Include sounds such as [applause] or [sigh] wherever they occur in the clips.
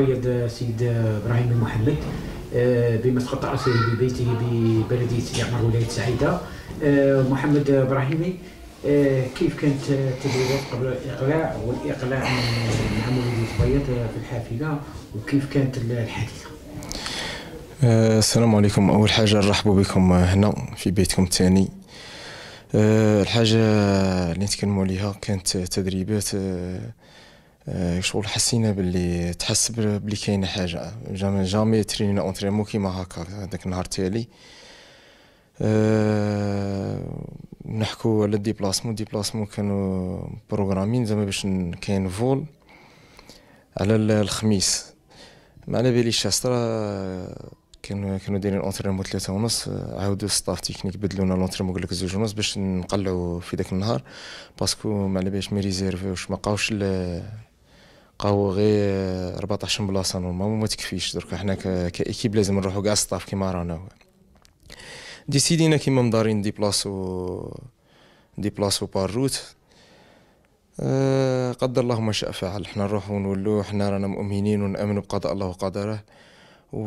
المقيد سيد ابراهيم المحمد آه، بمسقط راسه ببيته ببلديه سيدي ولايه سعيده آه، محمد ابراهيمي آه، كيف كانت التدريبات قبل الاقلاع والاقلاع مع مولوديه الابيض في الحافله وكيف كانت الحادثه السلام عليكم اول حاجه نرحبوا بكم هنا في بيتكم الثاني الحاجه اللي نتكلموا عليها كانت تدريبات آه، شغل حسينا باللي تحس بلي كاينه حاجه جامي جامي ترينينا اونترينمون كيما هكا هذاك النهار تالي آه، نحكو على الديبلاسمون الديبلاسمون كانوا بروغرامين زعما باش كاين فول على الخميس ما على باليش شاسترا كانوا كانوا دايرين اونترينمون ثلاثة ونص عاودوا ستاف تكنيك بدلونا لونترينمون قال لك زوج ونص باش نقلعوا في ذاك النهار باسكو ما على باليش ميريزيرف ريزيرفيوش ما قاوش بقاو غير 14 بلاصه نورمالمون ما تكفيش درك حنا كايكيب لازم نروحو كاع السطاف كيما رانا ديسيدينا كيما مدارين دي بلاصو بار روت أه قدر الله ما شاء فعل حنا نروحو ونولو حنا رانا مؤمنين ونامنوا بقضاء الله وقدره و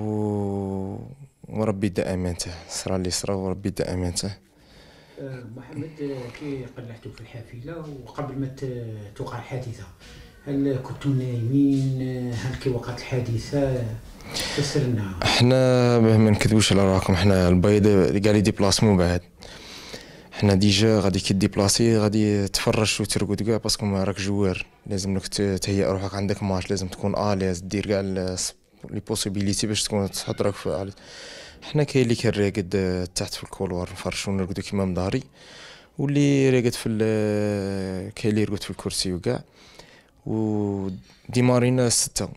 وربي يدا امانته صرا اللي صرا وربي يدا امانته آه، محمد آه، كي قلعتو في الحافله وقبل ما توقع الحادثه هل كنتوا نايمين هل كي وقعت الحادثه فسرنا حنا ما نكذبوش على راكم حنا البيض قال لي ديبلاسمون بعد حنا ديجا غادي كي ديبلاسي غادي تفرش وترقد كاع باسكو راك جوار لازم لك تهيئ روحك عندك ماتش لازم تكون اليز دير كاع لي بوسيبيليتي باش تكون تحط راك في حنا كاين اللي كان راقد آه، تحت في الكولوار نفرشو نرقدو كيما مداري واللي راقد في آه، كاين اللي يرقد في الكرسي وكاع مارينا ستة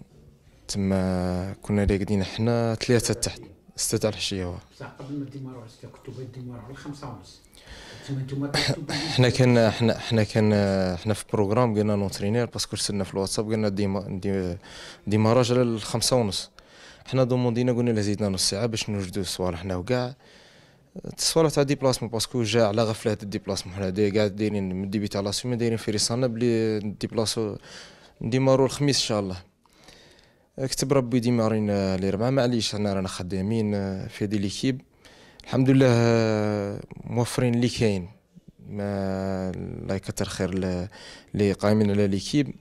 تما كنا راقدين حنا ثلاثة تحت ستة تاع الحشية بصح قبل ما ديمارو على ستة كنتو بغيت ديمارو على خمسة ونص [coughs] حنا كان حنا حنا كان حنا في بروغرام قلنا نون باسكو رسلنا في الواتساب قلنا ديما ديماراج على الخمسة ونص حنا دوموندينا قلنا لا زيدنا نص ساعة باش نوجدو صوالحنا وكاع التصويره تاع ديبلاسمون باسكو جا على غفله الديبلاسمون حنا كاع دايرين من ديبي تاع لاسيما دايرين في رسالنا بلي نديبلاسو نديمارو الخميس ان شاء الله كتب ربي ديمارين لي ربعه معليش انا رانا خدامين آه، في هذه ليكيب الحمد لله آه، موفرين اللي كاين ما الله يكثر خير اللي قايمين على ليكيب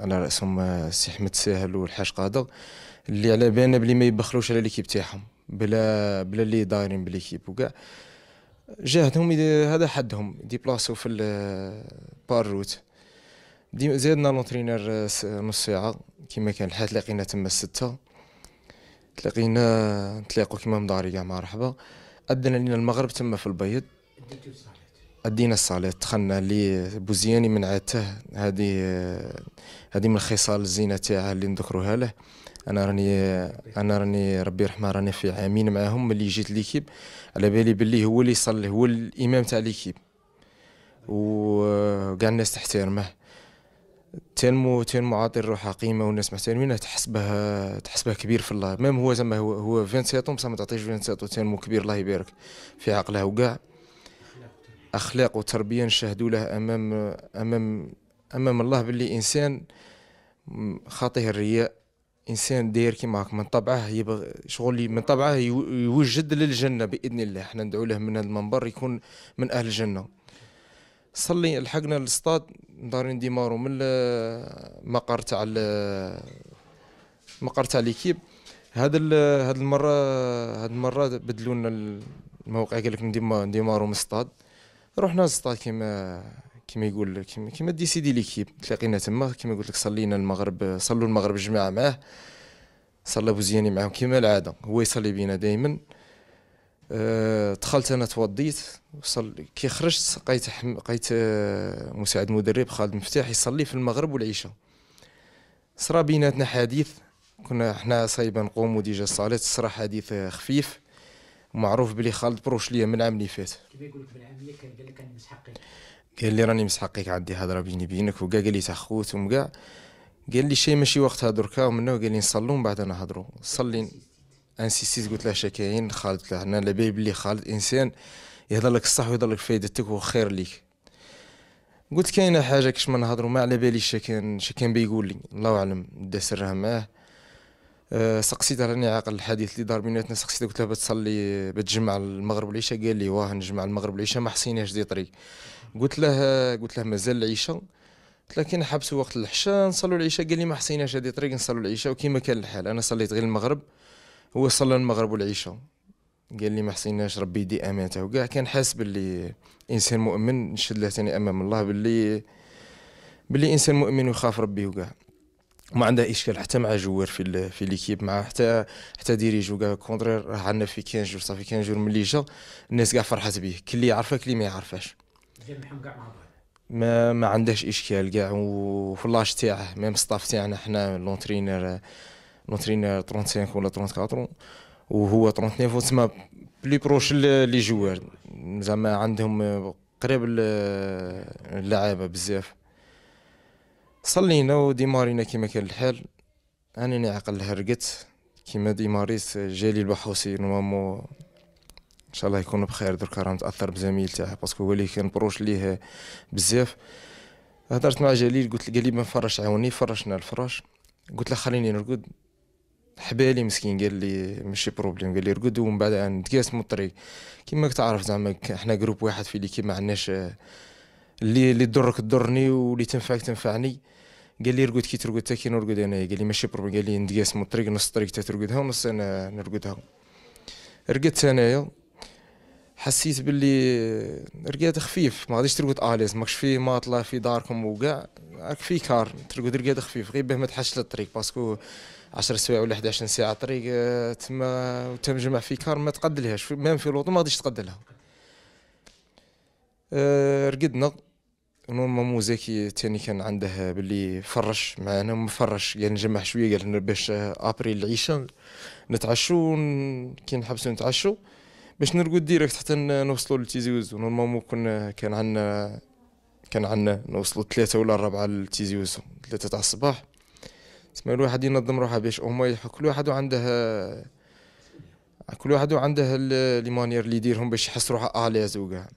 على راسهم آه، سي احمد ساهل والحاج قادر اللي على بالنا بلي ما يبخلوش على ليكيب تاعهم بلا بلا اللي دايرين بليكيب وكاع جاهدهم هذا حدهم ديبلاسو في الباروت دي زادنا لونترينر نص ساعة كيما كان الحال تلاقينا تما ستة تلاقينا نتلاقو كيما مداري كاع مرحبا أدنا لينا المغرب تما في البيض أدينا الصالات دخلنا لي بوزياني من عادته هذه هذه من الخصال الزينة تاعها اللي نذكروها له انا راني انا راني ربي يرحمه راني في عامين معاهم ملي جيت ليكيب على بالي باللي هو اللي يصلي هو الامام تاع ليكيب وكاع الناس تحترمه تنمو تنمو عاطي الروح قيمه والناس محترمينه تحسبه تحسبه كبير في الله ميم هو زعما هو هو 27 بصح ما تعطيش 27 تنمو كبير الله يبارك في عقله وكاع اخلاق وتربيه نشهدوا له امام امام امام الله باللي انسان خاطيه الرياء انسان داير كيما هاك من طبعه يبغ شغل من طبعه يوجد للجنه باذن الله احنا ندعو له من هذا المنبر يكون من اهل الجنه صلي لحقنا للسطاد دارين ديمارو من المقر تاع المقر تاع ليكيب هذا هذا المره هذه المره بدلونا لنا الموقع قال لك نديمارو من الصطاد رحنا للسطاد كيما كما يقول لك كما ديسيدي ليكيب تلاقينا تما كما قلت لك صلينا المغرب صلوا المغرب جماعه معاه صلى بوزياني معاهم كما العاده هو يصلي بينا دائما أه، دخلت انا توضيت كي خرجت لقيت حم... لقيت أه، مساعد مدرب خالد مفتاح يصلي في المغرب والعشاء صرا بيناتنا حديث كنا حنا صايبه نقوموا ديجا الصلاه صرا حديث أه، خفيف معروف بلي خالد بروش ليا من العام اللي فات كيف يقول لك من اللي كان قال لك كنمسح حقي قال لي راني مسحقيك عندي هضره بيني بينك وكاع قال لي تا خوت ومكاع قال لي شي ماشي وقتها دركا ومنا وقال لي نصلوا من بعد نهضروا صلي انسيسيت قلت له شكاين خالد له انا لاباي بلي خالد انسان يهضر لك الصح ويهضر لك فايدتك وخير ليك قلت كاينه حاجه كش ما نهضروا ما على بالي شكاين شكاين بيقول لي الله اعلم دا سرها معاه أه سقسيته راني عاقل الحديث اللي دار بيناتنا سقسيته قلت له بتصلي بتجمع المغرب والعشاء قال لي واه نجمع المغرب والعشاء ما حسيناش دي طريق قلت له قلت له مازال العشاء قلت له كي نحبسوا وقت العشاء نصلوا العشاء قال لي ما حسيناش هذه طريق نصلوا العشاء وكيما كان الحال انا صليت غير المغرب هو صلى المغرب والعشاء قال لي ما حسيناش ربي يدي امانته وكاع كان حاس باللي انسان مؤمن نشد له ثاني امام الله باللي باللي انسان مؤمن ويخاف ربي وكاع ما عندها اشكال حتى مع جوار في الـ في ليكيب مع حتى حتى ديريجو كاع كونترير راه عندنا في كان جور صافي كان جور ملي جا الناس كاع فرحت به كلي يعرفه كلي ما يعرفهاش ما ما عندهش اشكال كاع وفي لاش تاعه ميم ستاف تاعنا حنا لونترينر لونترينر 35 ولا 34 وهو 39 تسمى بلي بروش لي جوار زعما عندهم قريب اللعابه بزاف صلينا وديمارينا كيما كان الحال انا نعقل هرقت كيما ديماريت جالي البحوسي نورمالمون ان شاء الله يكون بخير دركا راه متاثر بزميل تاعي باسكو هو اللي كان بروش ليه بزاف هضرت مع جليل قلت له قال لي ما نفرش عاوني فرشنا الفراش قلت له خليني نرقد حبالي مسكين قال لي ماشي بروبليم قال لي رقد ومن بعد نتقاسموا الطريق كيما تعرف زعما احنا جروب واحد في اللي كيما عندناش اللي اللي تضرك تضرني واللي تنفعك تنفعني قال لي رقد كي ترقد تا كي نرقد انايا قال لي ماشي بروبليم قال لي نتقاسموا الطريق نص الطريق تا ترقدها ونص انا نرقدها رقدت انايا حسيت باللي رقاد خفيف ما غاديش ترقد اليز ماكش في ماطلة في داركم وكاع راك في كار ترقد رقاد خفيف غير باه ما تحش للطريق باسكو 10 سوايع ولا 11 ساعه طريق آه، تما وتمجمع في كار ما تقدلهاش ميم في لوطو ما غاديش تقدلها أه رقدنا نورمالمون زكي تاني كان عنده باللي فرش معانا مفرش قال يعني نجمع شويه قال باش آه، ابري العيشه نتعشو كي نحبسو نتعشو باش نرقد ديريكت حتى نوصلوا لتيزي وزو نورمالمون كنا كان عندنا كان عندنا نوصلوا ثلاثة ولا أربعة لتيزي وزو ثلاثة تاع الصباح تسمى الواحد ينظم روحه باش هما كل واحد عنده كل واحد عنده لي مانير اللي يديرهم باش يحس روحه اليز وكاع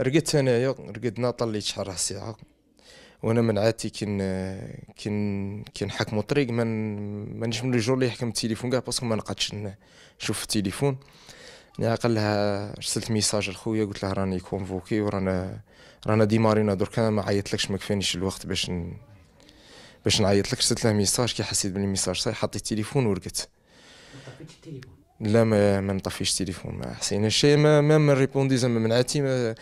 رقدت انايا رقدنا طليت شحال ساعه وانا من عادتي كن كن حكم الطريق من مانيش من الجور اللي يحكم التليفون كاع باسكو ما نقعدش نشوف التليفون يعني عقلها رسلت ميساج لخويا قلت له راني كونفوكي ورانا رانا ديمارينا درك انا ما عيطلكش ما كفانيش الوقت باش ن... باش نعيطلك ارسلت له ميساج كي حسيت بلي ميساج صحيح حطيت التليفون ورقت لا ما ما نطفيش التليفون ما حسين الشيء ما ما ما ريبوندي زعما منعتي ما آه،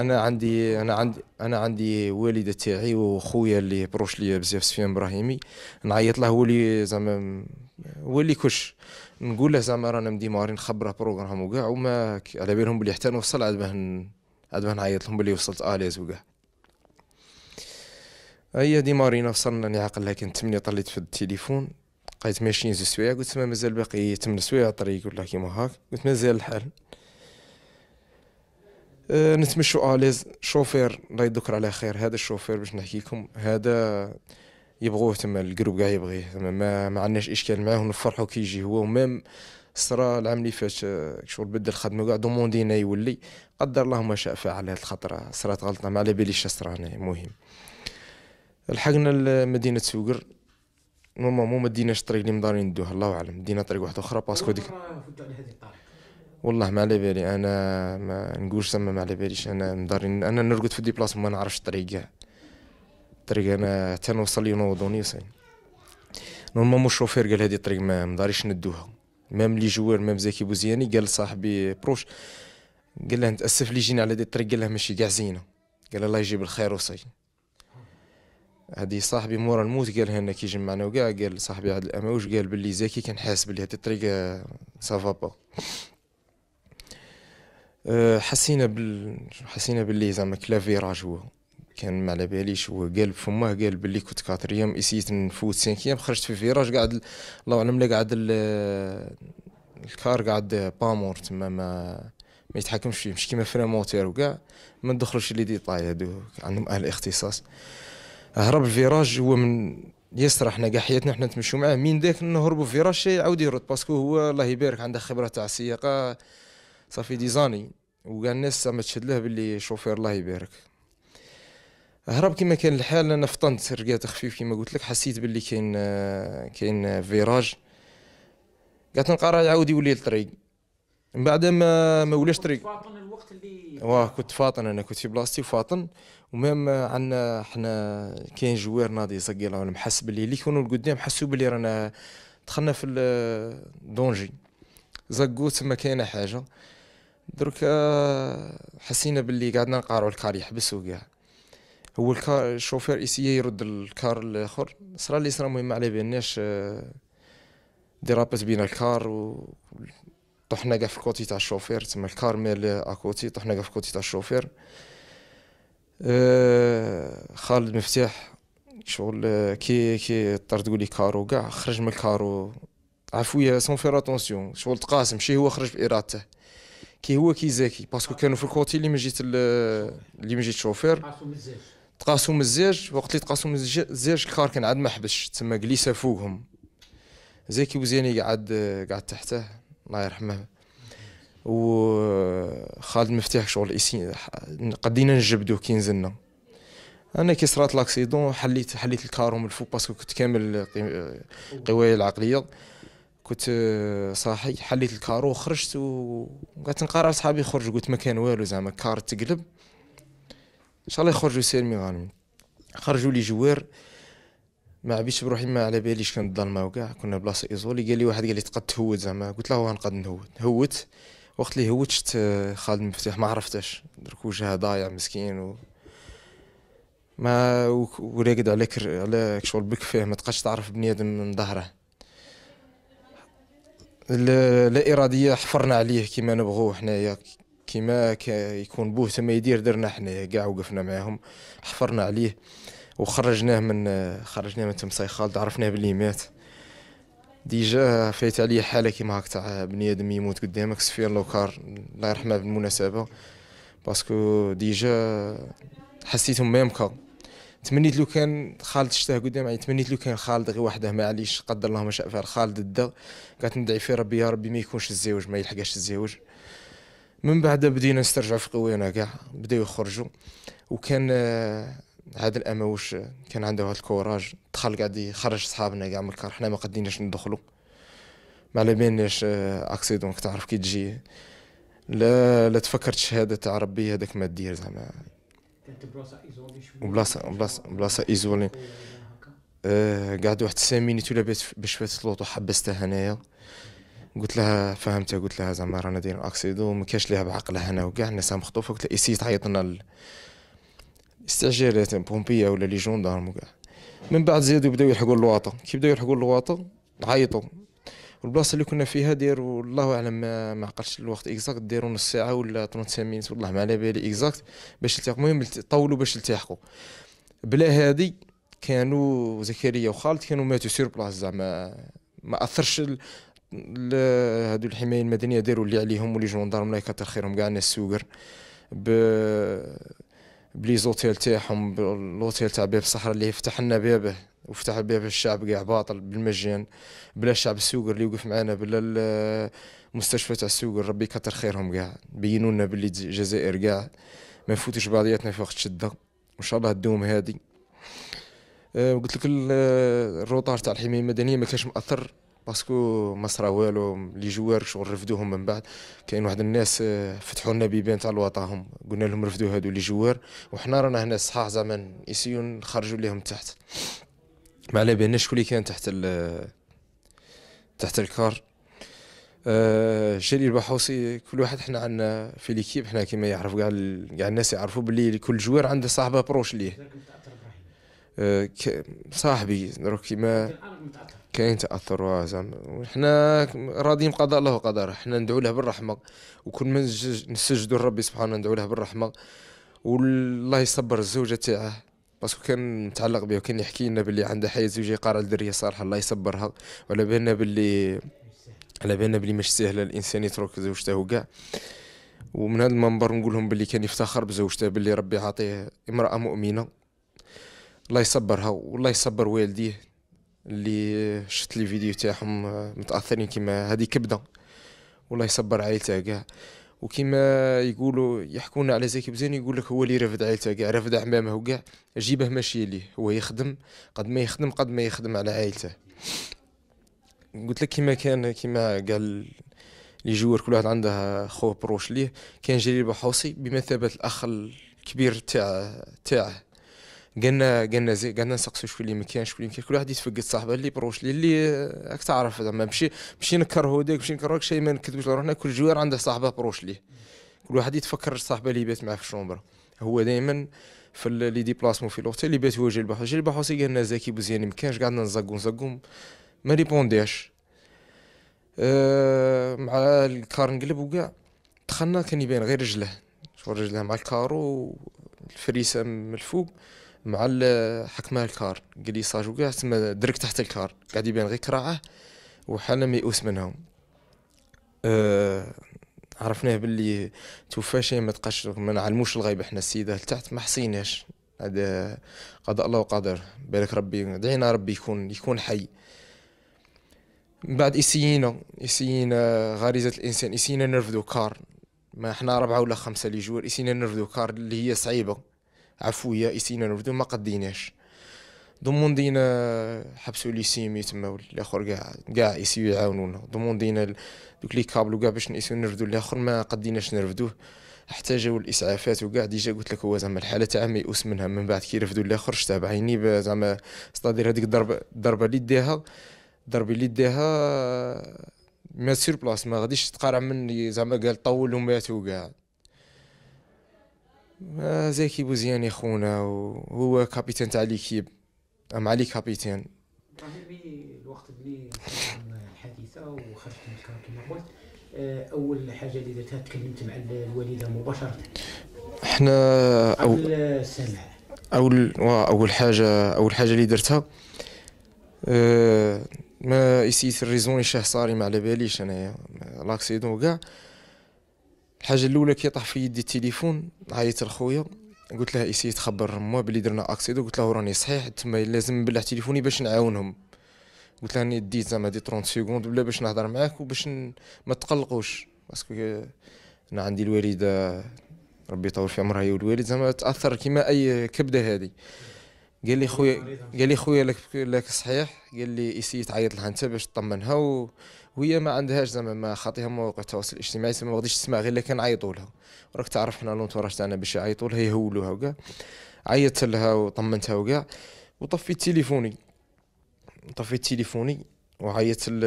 انا عندي انا عندي انا عندي والده تاعي وخويا اللي بروش ليا بزاف سفيان ابراهيمي نعيط له هو اللي زعما هو اللي كش نقول له زعما رانا مديمارين خبره بروغرام وكاع وما على بالهم بلي حتى نوصل عاد باه عاد باه نعيط لهم بلي وصلت اليز وكاع هي ديمارينا وصلنا نعقل لكن تمني طليت في التليفون بقيت ماشيين زوج سوايع قلت ما مازال باقي تمن سوايع طريق ولا كيما هاك قلت مازال الحال أه نتمشوا اليز شوفير الله يذكر على خير هذا الشوفير باش نحكي لكم هذا يبغوه تما الجروب كاع يبغيه تما ما, ما عندناش اشكال معاه ونفرحو كي يجي هو ومام صرا العام اللي فات أه، شغل بدل خدمه كاع دوموندينا يولي قدر الله ما شاء فعل هاد الخطره صرات غلطه ما على باليش صرا المهم لحقنا لمدينه سوقر نورمالمون ما ديناش الطريق اللي مدارين ندوها الله اعلم دينا طريق واحد اخرى باسكو ديك والله ما على بالي انا ما نقولش زعما ما على باليش انا مدارين انا نرقد في الديبلاسمون ما نعرفش الطريق كاع الطريق انا حتى نوصل ينوضوني صاي نورمالمون الشوفير قال هذه الطريق ما مداريش ندوها مام لي جوار مام زكي بوزياني قال صاحبي بروش قال له نتاسف لي جينا على دي الطريق قال له ماشي كاع زينه قال الله يجيب الخير وصاي هادي صاحبي مورا الموت قالها لنا كي جمعنا وكاع قال صاحبي عاد الاماوش قال باللي زاكي كان حاس باللي هادي الطريقه سافا أه، با حسينا بال حسينا باللي زعما كلافيراج هو كان ما على باليش هو قال فمه قال باللي كنت كاتريام اسيت نفوت سانكيام خرجت في فيراج قاعد الله اعلم لا قاعد الكار قاعد بامور تما ما ما يتحكمش فيه مش كيما فريموتير وكاع ما ندخلوش لي ديطاي هادو عندهم اهل اختصاص هرب الفيراج هو من يسرى حنا كاع حياتنا حنا نتمشوا معاه مين ذاك نهربوا شي يعاود يرد باسكو هو الله يبارك عنده خبره تاع السياقه صافي ديزاني وكاع الناس ما تشد له باللي شوفير الله يبارك هرب كما كان الحال انا فطنت رقات خفيف كما قلت لك حسيت باللي كاين كاين فيراج قعدت نقرا يعاود يولي الطريق من بعد ما ما ولاش طريق فاطن الوقت اللي واه كنت فاطن انا كنت في بلاصتي وفاطن ومام عندنا حنا كاين جوار ناضي يسقي الله محس باللي اللي يكونوا القدام حسوا باللي رانا دخلنا في الدونجي زقوا تما كاينه حاجه درك آه، حسينا باللي قعدنا نقارعوا الكار يحبسوا كاع هو الكار الشوفير ايسيا يرد الكار الاخر صرا اللي صرا المهم على بالناش آه، ديرابس بينا الكار و طحنا كاع في الكوتي تاع الشوفير تسمى الكارميل اكوتي طحنا كاع في الكوتي تاع الشوفير أه، خالد مفتاح شغل كي كي طرد تقولي كارو كاع خرج من الكارو عفويه سون فير اتونسيون شغل تقاسم شي هو خرج بارادته كي هو كي زاكي باسكو كانوا في الكوتي اللي من جيت اللي من جيت شوفير تقاسوا الزاج وقت اللي تقاسوا الزاج الكار كان عاد ما حبش تسمى جليسه فوقهم زاكي وزيني قعد قعد تحته الله يرحمه وخالد مفتاح شغل اسي قدينا نجبدو كي نزلنا انا كي صرات لاكسيدون حليت حليت الكارو من الفوق باسكو كنت كامل قوايا العقليه كنت آه، صاحي حليت الكارو وخرجت وقعدت نقارع صحابي خرج قلت ما كان والو زعما كار تقلب ان شاء الله يخرجوا سيرمي غانمين خرجوا لي جوار ما عبيتش بروحي ما على باليش كانت الظلمه وكاع كنا بلاصه ايزولي قال لي واحد قال لي تقد تهوت زعما قلت له غنقد نهوت هوت وقت اللي هوت شفت خالد المفتاح ما عرفتش درك وجهه ضايع مسكين و ما وراقد على كر... على شغل بك فيه ما تقاش تعرف بنيادم من ظهره لا اراديه حفرنا عليه كيما نبغوه حنايا كيما يكون بوه تما يدير درنا حنايا كاع وقفنا معاهم حفرنا عليه وخرجناه من خرجناه من تمساي خالد عرفناه بلي مات ديجا فايت عليا حاله كيما هاك تاع بني ادم يموت قدامك سفيان لوكار الله يرحمه بالمناسبه باسكو ديجا حسيتهم ميم كا تمنيت لو كان خالد شتاه قدام عيني تمنيت لو كان خالد غير وحده معليش قدر الله ما شاء فعل خالد دا قعدت ندعي في ربي يا ربي ما يكونش الزواج ما يلحقش الزواج من بعد بدينا نسترجع في قوينا كاع بداو يخرجوا وكان هذا الاما واش كان عنده هاد الكوراج دخل قاعد يخرج صحابنا كاع من الكار حنا ما قديناش ندخلو ما على بالناش اكسيدونك آه، تعرف كي تجي لا لا تفكرت شهاده تاع ربي هذاك ما دير زعما بلاصه بلاصه بلاصه ايزولي آه، قعد واحد تسع مينيت ولا باش فات لوطو حبستها هنايا قلت لها فهمتها قلت لها زعما رانا دايرين اكسيدو ما كاش ليها بعقلها هنا وكاع الناس مخطوفه قلت لها اسي إيه، تعيط لنا استعجالات بومبيه ولا لي جوندارم وكاع من بعد زادوا بداو يلحقوا اللواطه كي بداو يلحقوا اللواطه عيطوا والبلاصه اللي كنا فيها داروا الله اعلم ما, ما عقلتش الوقت اكزاكت داروا نص ساعه ولا 35 مينيت والله ما على بالي اكزاكت باش التحقوا المهم طولوا باش التحقوا بلا هادي كانوا زكريا وخالد كانوا ماتوا سير بلاص زعما ما اثرش ال... ال... هادو الحمايه المدنيه داروا اللي عليهم ولي جوندارم الله يكثر خيرهم كاع الناس السوقر ب بليزوتيل تاعهم لوتيل تاع باب الصحراء اللي يفتح لنا بابه وفتح باب الشعب كاع باطل بالمجان بلا الشعب السوقر اللي وقف معانا بلا المستشفى تاع السوقر ربي يكثر خيرهم كاع بينوا لنا باللي الجزائر كاع ما نفوتوش بعضياتنا في وقت شده وان شاء الله الدوم هادي آه، قلت لك الروطار تاع الحمايه المدنيه ما كانش مأثر باسكو ما صرا والو لي جوار شغل رفدوهم من بعد كاين واحد الناس آه، فتحوا لنا بيبان تاع الوطاهم قلنا لهم رفدوا هادو لي جوار وحنا رانا هنا صحاح زعما يسيو نخرجوا ليهم تحت ما على بالنا شكون اللي كان تحت ال تحت الكار آه جليل البحوصي كل واحد حنا عندنا في ليكيب حنا كيما يعرف كاع كاع الناس يعرفوا بلي كل جوار عنده صاحبه بروش ليه آه، صاحبي دروك كيما كاين تاثر وزعما وحنا راضيين قضاء الله وقدر حنا ندعو له بالرحمه وكل ما نسجدوا لربي سبحانه ندعو له بالرحمه والله يصبر الزوجه تاعه باسكو كان متعلق بها وكان يحكي لنا باللي عندها حياه زوجيه قارة لدرية صالحه الله يصبرها وعلى بالنا باللي على بالنا باللي مش سهله الانسان يترك زوجته وكاع ومن هذا المنبر نقول لهم باللي كان يفتخر بزوجته باللي ربي عاطيه امراه مؤمنه الله يصبرها والله يصبر والديه اللي شفت لي فيديو تاعهم آه، متاثرين كيما هذه كبده والله يصبر عائلته كاع وكيما يقولوا يحكونا على زكي بزين يقول لك هو اللي رافد عائلته كاع رافد عمامه وكاع جيبه ماشي ليه هو يخدم قد ما يخدم قد ما يخدم على عائلته قلت لك كيما كان كيما قال لي جوار كل واحد عنده خو بروش ليه كان جرير بحوصي بمثابه الاخ الكبير تاع تاعه قالنا قالنا زي قالنا نسقسو شكون اللي مكان شكون اللي كل واحد يتفقد صاحبه اللي بروش لي اللي راك تعرف زعما ماشي ماشي نكرهو داك ماشي نكرهوك شي ما نكذبوش روحنا كل جوار عنده صاحبه بروش ليه كل واحد يتفكر صاحبه اللي بات معاه في الشومبر هو دائما في لي ديبلاسمون في لوتيل اللي بات هو البحر البحوسي البحر سي قالنا زكي بوزياني مكانش قعدنا نزقو نزقو ما ريبونديش آه، مع الكار نقلب وكاع دخلنا كان يبان غير رجله شو رجله مع الكارو الفريسه من الفوق مع حكمان الكار قال لي صاجو كاع تما درك تحت الكار قاعد يبان غير كراعه وحنا ميؤوس منهم أه عرفناه باللي توفى شي ما تقاش ما نعلموش الغيب حنا السيده لتحت ما حصيناش هذا قضاء الله وقدر بارك ربي دعينا ربي يكون يكون حي من بعد يسينا يسينا غريزه الانسان يسينا نرفدو كار ما احنا ربعه ولا خمسه اللي جوار يسينا نرفدو كار اللي هي صعيبه عفويه اسينا نردو ما قديناش دينا حبسوا لي سيمي تما والاخر كاع كاع يسيو يعاونونا دينا دوك لي كابل وكاع باش نسيو نرفدو الاخر ما قديناش نرفدوه حتى جاو الاسعافات وكاع ديجا قلت لك هو زعما الحاله تاع ما يؤس منها من بعد كي رفدوا الاخر شتا بعيني زعما استادير هذيك الضربه الضربه اللي داها الضربه اللي داها ما سير بلاص ما غاديش تقارع مني زعما قال طول ومات وكاع زكي بوزيان خونا وهو كابيتان تاع ليكيب ام علي كابيتان ظاهر لي الوقت اللي الحادثه وخرجت من الكار كما قلت اول حاجه اللي درتها تكلمت مع الوالده مباشره احنا قبل السمع اول اول حاجه اول حاجه اللي درتها أه ما يسيت الريزون الشاه صاري ما على باليش انايا لاكسيدون كاع الحاجه الاولى كي طاح في يدي التليفون عيطت لخويا قلت لها ايسي تخبر مو بلي درنا اكسيدو قلت لها راني صحيح تما لازم نبلع تليفوني باش نعاونهم قلت لها راني ديت زعما دي 30 سكوند ولا باش نهضر معاك وباش ن... ما تقلقوش باسكو انا عندي الوالده ربي يطول في عمرها هي والوالد زعما تاثر كيما اي كبده هذه قال لي خويا قال لي خويا لك لك صحيح قال لي ايسي تعيط لها انت باش تطمنها و... وهي ما عندهاش زعما ما خاطيها مواقع التواصل الاجتماعي زعما ما غاديش تسمع غير الا كان عيطوا لها راك تعرف حنا لونتوراج تاعنا باش يعيطوا لها يهولوها وكاع عيطت لها وطمنتها وكاع وطفيت تليفوني طفيت تليفوني وعيطت ل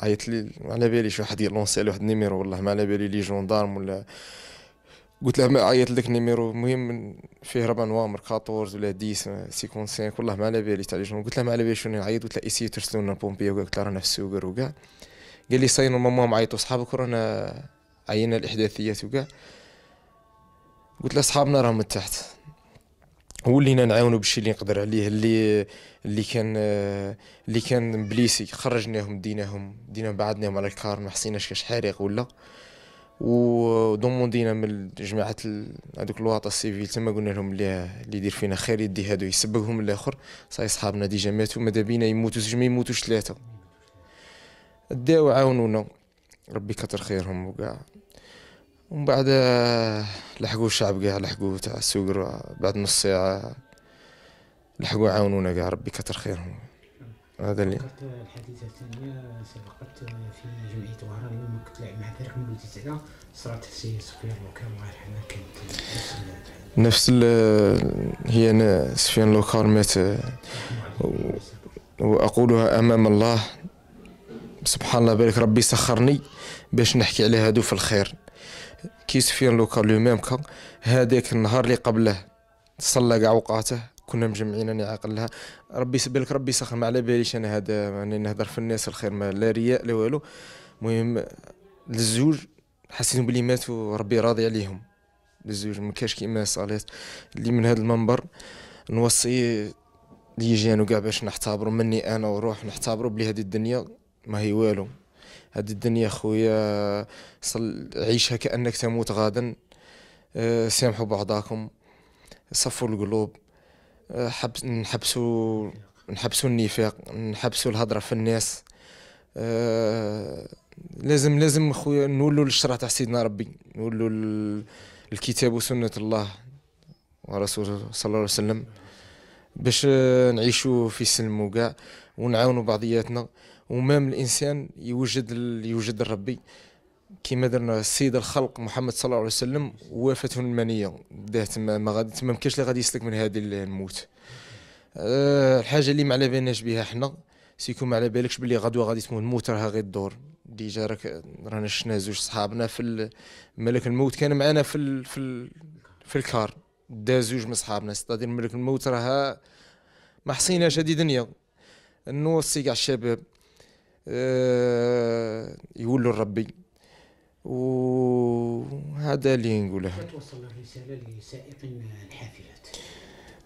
عيطت لي على بالي شي واحد يلونسي على واحد النيميرو والله ما على بالي لي جوندارم ولا قلت له ما عيط لك نيميرو المهم فيه ربع نوامر 14 ولا 10 سينك والله ما على بالي تاع شنو قلت له ما على بالي شنو نعيط قلت له ايسي ترسلوا لنا البومبي قلت له رانا في السوقر وكاع قال لي صاين ماما معيطوا صحابك ورانا عينا الاحداثيات وكاع قلت له صحابنا راهم من تحت ولينا نعاونوا بالشي اللي نقدر عليه اللي اللي كان اللي كان بليسي خرجناهم ديناهم دينا بعدناهم على الكار ما حسيناش كاش حريق ولا وضموندينا من جماعه هذوك الواطا السيفيل تما قلنا لهم اللي اللي يدير فينا خير يدي هادو يسبقهم الاخر صاي صحابنا ديجا ماتوا ماذا بينا يموتوا زوج ما يموتوش ثلاثه داو عاونونا ربي كتر خيرهم وكاع ومن بعد آه، لحقوا الشعب كاع لحقوا تاع السوق بعد نص ساعه لحقوا عاونونا كاع ربي كتر خيرهم هذا اللي ذكرت الحديثه الثانيه سبقت في جمعيه وهران يوم كنت لاعب مع فريق من تسعه صرات سي سفيان لوكار الله يرحمه كانت نفس ال هي أنا سفيان لوكار مات آه، واقولها امام الله سبحان الله بارك ربي سخرني باش نحكي على هادو في الخير كي سفيان لوكار لو ميم كان هذاك النهار اللي قبله تصلى كاع وقعته كنا مجمعين راني عاقل لها ربي بالك ربي يسخر ما على باليش انا هذا راني يعني نهضر في الناس الخير ما لا رياء لا والو المهم للزوج حسيتهم بلي ماتوا ربي راضي عليهم للزوج ما كاش كيما صالحت اللي من هذا المنبر نوصي اللي جانو كاع باش نحتبروا مني انا وروح نحتبروا بلي هذه الدنيا ما هي والو هذه الدنيا خويا صل عيشها كانك تموت غدا آه، سامحوا بعضاكم صفوا القلوب حبس نحبسوا نحبسوا النفاق نحبسوا الهضره في الناس أه لازم لازم خويا نولوا للشرع تاع سيدنا ربي نولوا الكتاب وسنه الله ورسوله صلى الله عليه وسلم باش نعيشوا في سلم وكاع ونعاونوا بعضياتنا ومام الانسان يوجد يوجد ربي كيما درنا السيد الخلق محمد صلى الله عليه وسلم وافته المنيه داه تما ما غادي تما مكاش اللي غادي يسلك من هذه الموت آه، الحاجه اللي ما على بالناش بها حنا سيكون ما على بالكش بلي غدوه غادي تموت الموت راها غير الدور ديجا راك رانا شفنا زوج صحابنا في ملك الموت كان معنا في الـ في الـ في الكار دا زوج من صحابنا ستادير ملك الموت راها ما حصيناش هذه دنيا نوصي كاع الشباب أه يولوا لربي وهذا اللي نقوله توصل الرسالة لسائق الحافلات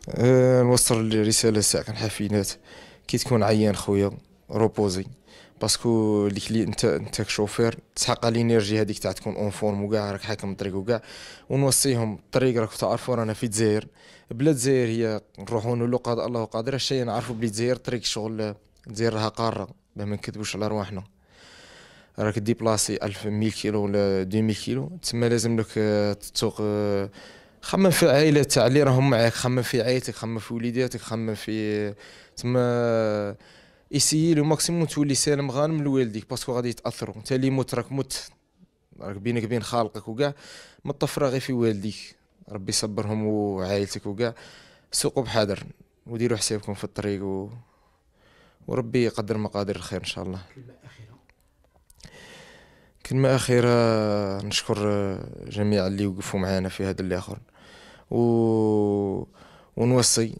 أه نوصل الرسالة لسائق الحافلات كي تكون عيان خويا روبوزي باسكو اللي لي انت انت كشوفير تسحق لينيرجي هذيك تاع تكون اون فورم وكاع راك حاكم الطريق وكاع ونوصيهم الطريق راك تعرفوا رانا في الجزائر بلا الجزائر هي نروحوا نقولوا قاد الله قادر الشيء نعرفوا بلي الجزائر طريق شغل الجزائر راها قاره ما نكذبوش على رواحنا راك ديبلاسي 1000 كيلو ولا 2000 كيلو تما لازم لك آه، تسوق آه، خمم في العائله تاع اللي راهم معاك خمم في عائلتك خمم في وليداتك خمم في تما ايسيي لو ماكسيموم تولي سالم غانم لوالديك باسكو غادي يتاثروا انت اللي موت راك مت راك بينك بين خالقك وكاع ما تطفر غير في والديك ربي يصبرهم وعائلتك وكاع سوقوا بحذر وديروا حسابكم في الطريق و... وربي يقدر مقادير الخير ان شاء الله كلمة أخيرة نشكر آه، جميع اللي وقفوا معنا في هذا اللي آخر و... ونوصي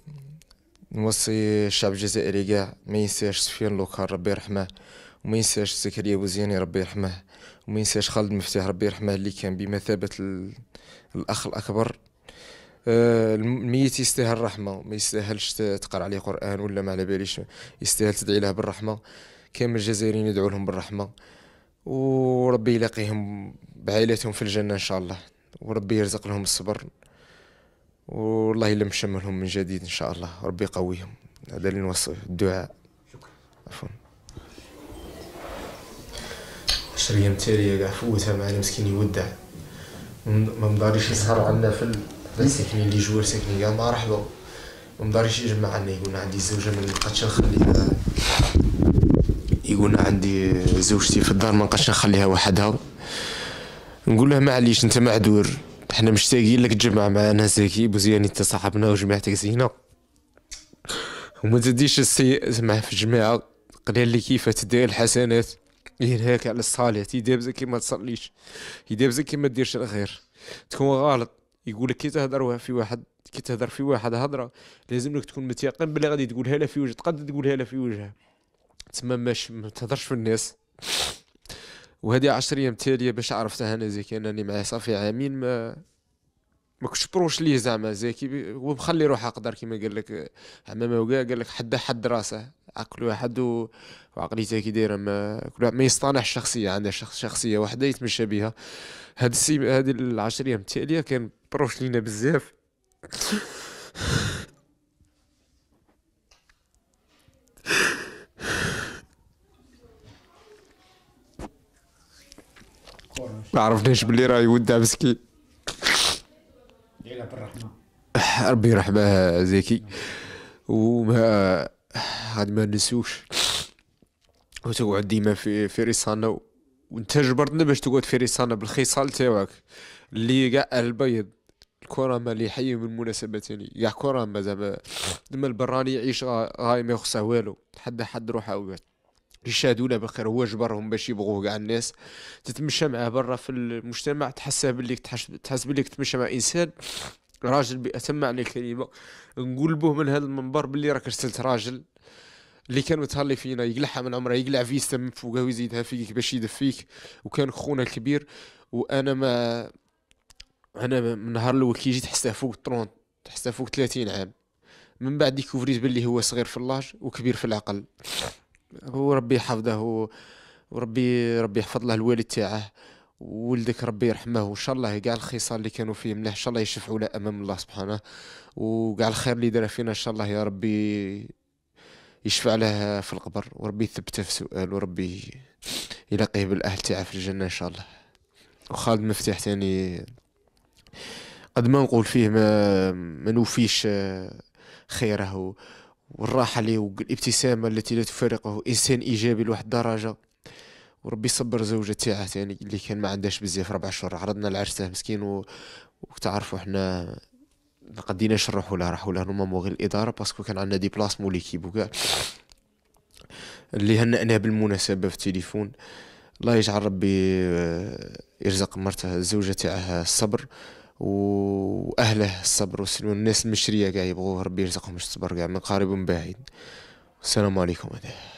نوصي الشعب الجزائري كاع ما ينساش سفيان لوكار ربي يرحمه وما ينساش زكريا بوزياني ربي يرحمه وما ينساش خالد مفتاح ربي يرحمه اللي كان بمثابة ال... الأخ الأكبر آه، الميت يستاهل الرحمه ما يستاهلش تقرا عليه قران ولا ما على باليش يستاهل تدعي له بالرحمه كامل الجزائريين يدعو لهم بالرحمه وربي يلاقيهم بعائلتهم في الجنة إن شاء الله وربي يرزق لهم الصبر والله يلم شملهم من جديد إن شاء الله ربي يقويهم هذا اللي نوصيه الدعاء شكرا عفوا عشر أيام التالية كاع فوتها معنا مسكين يودع ما مداريش يسهر عندنا في الساكنين اللي جوار ساكنين كاع مرحبا ما مداريش يجمع عندنا يقول عندي زوجة ما نلقاتش نخليها يقول عندي زوجتي في الدار ما نقاش نخليها وحدها نقول له معليش انت معذور حنا مشتاقين لك تجمع معنا زكي بوزياني انت صاحبنا وجماعتك زينه وما تديش السيء زعما في الجماعه قال لي كيف تدير الحسنات ينهاك على الصالح يدير زكي ما تصليش يدير زكي ما ديرش الخير تكون غلط يقول لك كي تهضر في واحد كي تهضر في واحد هضره لازم لك تكون متيقن بلي غادي تقولها له في وجه تقدر تقولها له في وجهه تما ماش ما تهضرش في الناس وهذه ايام تاليه باش عرفتها انا زكي انني معاه صافي عامين ما ما كنتش بروش ليه زعما زكي ومخلي روحه قدر كيما قال لك عمامه وكاع قال لك حد حد راسه عقل واحد و... وعقليته كي دايره ما كل ما يصطنعش شخصيه عنده شخص شخصيه واحده يتمشى بها هاد السي هذه ايام التاليه كان بروش لينا بزاف ما عرفناش بلي راه يودع مسكين ربي يرحمه زكي وما غادي ما ننسوش وتقعد ديما في في ريسانا وانت جبرتنا باش تقعد في ريسانا بالخصال تاعك اللي كاع البيض الكرة اللي حي من مناسبه ثاني كاع ما زعما زعما البراني يعيش غاي ما يخصه والو حد حد روحه وقعد رشاد ولا بخير هو جبرهم باش يبغوه كاع الناس تتمشى معاه برا في المجتمع تحس باللي تحس باللي تتمشى مع انسان راجل بأتم معنى الكلمه نقول به من هذا المنبر باللي راك رسلت راجل اللي كان متهلي فينا يقلعها من عمره يقلع فيستا من فوقه ويزيدها فيك باش يدفيك وكان خونا الكبير وانا ما انا من نهار الاول كي جيت حسيت فوق 30 حسيت فوق 30 عام من بعد ديكوفريت باللي هو صغير في اللاج وكبير في العقل هو ربي يحفظه وربي ربي يحفظ له الوالد تاعه ولدك ربي يرحمه وان شاء الله كاع الخصال اللي كانوا فيه مليح ان شاء الله يشفعوا له امام الله سبحانه وكاع الخير اللي دار فينا ان شاء الله يا ربي يشفع له في القبر وربي يثبته في سؤال وربي يلاقيه بالاهل تاعه في الجنه ان شاء الله وخالد مفتاح تاني قد ما نقول فيه ما, ما نوفيش خيره والراحة ليه والابتسامة التي لا تفارقه إنسان إيجابي لواحد الدرجة وربي يصبر زوجة تاعه ثاني اللي كان ما عندهاش بزاف ربع شهور عرضنا تاع مسكين و... وتعرفوا حنا ما قديناش نروحوا لها راحوا لها هما غير الاداره باسكو كان عندنا دي مو ليكيب وكاع اللي هنأناه بالمناسبه في التليفون الله يجعل ربي آه، يرزق مرته الزوجه تاعها الصبر واهله الصبر والسلوان الناس المشريه كاع يبغوا ربي يرزقهم الصبر كاع من قريب ومن بعيد السلام عليكم هذا